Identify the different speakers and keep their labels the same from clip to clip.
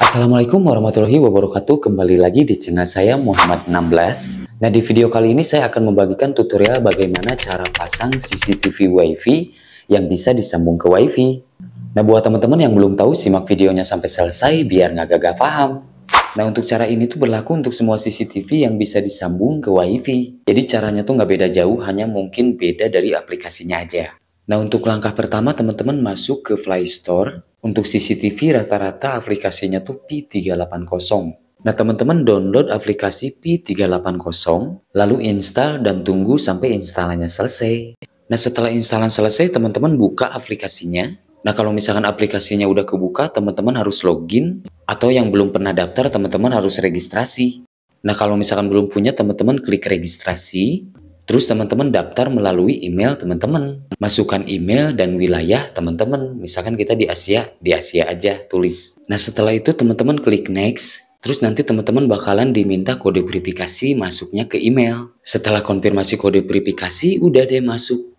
Speaker 1: Assalamualaikum warahmatullahi wabarakatuh Kembali lagi di channel saya Muhammad 16 Nah di video kali ini saya akan membagikan tutorial bagaimana cara pasang CCTV WiFi yang bisa disambung ke WiFi Nah buat teman-teman yang belum tahu simak videonya sampai selesai biar nggak gagal paham Nah untuk cara ini tuh berlaku untuk semua CCTV yang bisa disambung ke WiFi Jadi caranya tuh nggak beda jauh hanya mungkin beda dari aplikasinya aja Nah untuk langkah pertama teman-teman masuk ke Play Store untuk CCTV rata-rata aplikasinya tuh P380. Nah, teman-teman download aplikasi P380, lalu install dan tunggu sampai instalannya selesai. Nah, setelah instalan selesai, teman-teman buka aplikasinya. Nah, kalau misalkan aplikasinya udah kebuka, teman-teman harus login. Atau yang belum pernah daftar, teman-teman harus registrasi. Nah, kalau misalkan belum punya, teman-teman klik registrasi. Terus teman-teman daftar melalui email teman-teman. Masukkan email dan wilayah teman-teman. Misalkan kita di Asia, di Asia aja tulis. Nah setelah itu teman-teman klik next. Terus nanti teman-teman bakalan diminta kode verifikasi masuknya ke email. Setelah konfirmasi kode verifikasi, udah deh masuk.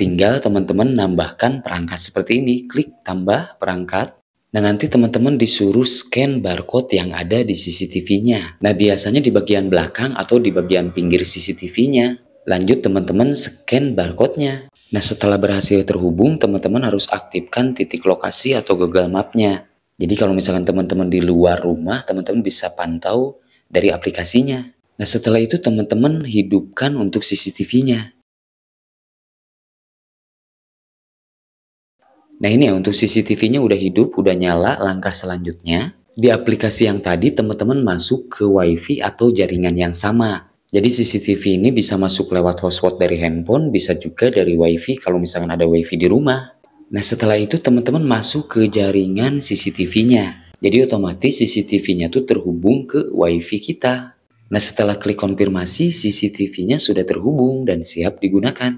Speaker 1: Tinggal teman-teman nambahkan perangkat seperti ini. Klik tambah perangkat. Nah nanti teman-teman disuruh scan barcode yang ada di CCTV-nya. Nah biasanya di bagian belakang atau di bagian pinggir CCTV-nya. Lanjut teman-teman scan barcode-nya. Nah setelah berhasil terhubung, teman-teman harus aktifkan titik lokasi atau Google Map-nya. Jadi kalau misalkan teman-teman di luar rumah, teman-teman bisa pantau dari aplikasinya. Nah setelah itu teman-teman hidupkan untuk CCTV-nya. Nah ini ya untuk CCTV-nya udah hidup, udah nyala, langkah selanjutnya. Di aplikasi yang tadi teman-teman masuk ke WiFi atau jaringan yang sama. Jadi CCTV ini bisa masuk lewat hotspot dari handphone, bisa juga dari wifi kalau misalkan ada wifi di rumah. Nah setelah itu teman-teman masuk ke jaringan CCTV-nya. Jadi otomatis CCTV-nya tuh terhubung ke wifi kita. Nah setelah klik konfirmasi, CCTV-nya sudah terhubung dan siap digunakan.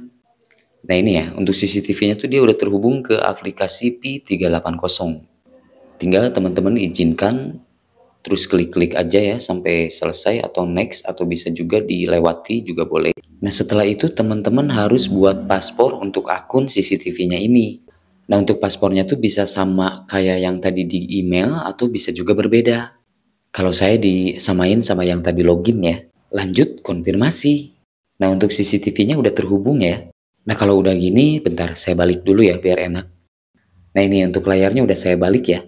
Speaker 1: Nah ini ya, untuk CCTV-nya tuh dia udah terhubung ke aplikasi P380. Tinggal teman-teman izinkan terus klik-klik aja ya sampai selesai atau next atau bisa juga dilewati juga boleh. Nah setelah itu teman-teman harus buat paspor untuk akun CCTV-nya ini. Nah untuk paspornya tuh bisa sama kayak yang tadi di email atau bisa juga berbeda. Kalau saya disamain sama yang tadi login ya. Lanjut konfirmasi. Nah untuk CCTV-nya udah terhubung ya. Nah kalau udah gini bentar saya balik dulu ya biar enak. Nah ini untuk layarnya udah saya balik ya.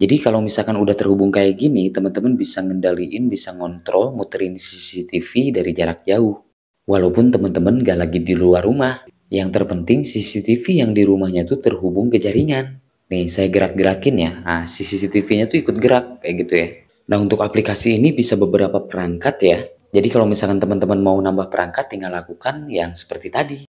Speaker 1: Jadi kalau misalkan udah terhubung kayak gini, teman-teman bisa ngendaliin, bisa ngontrol, muterin CCTV dari jarak jauh. Walaupun teman-teman gak lagi di luar rumah. Yang terpenting CCTV yang di rumahnya tuh terhubung ke jaringan. Nih, saya gerak-gerakin ya. Nah, CCTV-nya tuh ikut gerak, kayak gitu ya. Nah, untuk aplikasi ini bisa beberapa perangkat ya. Jadi kalau misalkan teman-teman mau nambah perangkat, tinggal lakukan yang seperti tadi.